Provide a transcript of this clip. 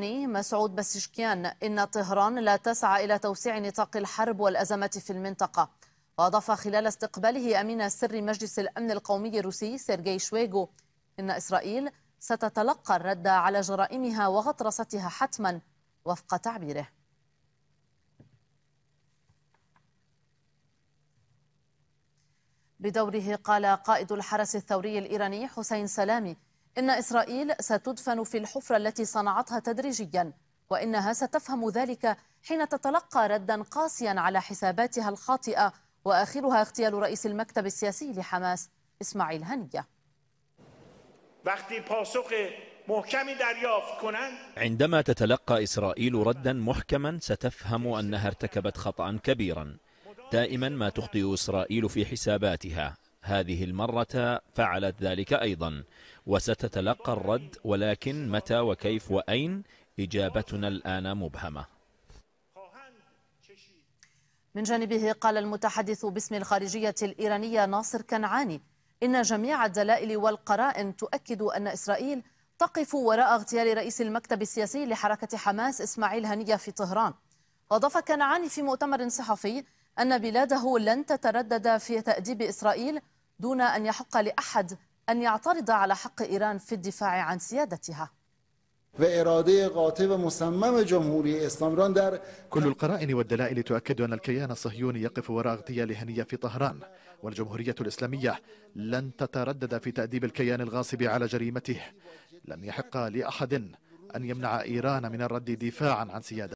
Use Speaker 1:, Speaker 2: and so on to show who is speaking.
Speaker 1: يعني مسعود بسشكيان إن طهران لا تسعى إلى توسيع نطاق الحرب والأزمات في المنطقة وأضاف خلال استقباله أمين سر مجلس الأمن القومي الروسي سيرجي شويغو إن إسرائيل ستتلقى الرد على جرائمها وغطرستها حتما وفق تعبيره بدوره قال قائد الحرس الثوري الإيراني حسين سلامي إن إسرائيل ستدفن في الحفرة التي صنعتها تدريجيا وإنها ستفهم ذلك حين تتلقى ردا قاسيا على حساباتها الخاطئة وآخرها اغتيال رئيس المكتب السياسي لحماس إسماعيل هنيه
Speaker 2: عندما تتلقى إسرائيل ردا محكما ستفهم أنها ارتكبت خطأ كبيرا دائما ما تخطئ إسرائيل في حساباتها هذه المرة فعلت ذلك أيضا وستتلقى الرد ولكن متى وكيف وأين إجابتنا الآن مبهمة
Speaker 1: من جانبه قال المتحدث باسم الخارجية الإيرانية ناصر كنعاني إن جميع الدلائل والقرائن تؤكد أن إسرائيل تقف وراء اغتيال رئيس المكتب السياسي لحركة حماس إسماعيل هنية في طهران أضاف كنعاني في مؤتمر صحفي أن بلاده لن تتردد في تأديب إسرائيل دون أن يحق لأحد أن يعترض على حق إيران في الدفاع عن سيادتها
Speaker 2: كل القرائن والدلائل تؤكد أن الكيان الصهيوني يقف وراء اغتيال هنية في طهران والجمهورية الإسلامية لن تتردد في تأديب الكيان الغاصب على جريمته لن يحق لأحد أن يمنع إيران من الرد دفاعا عن سيادته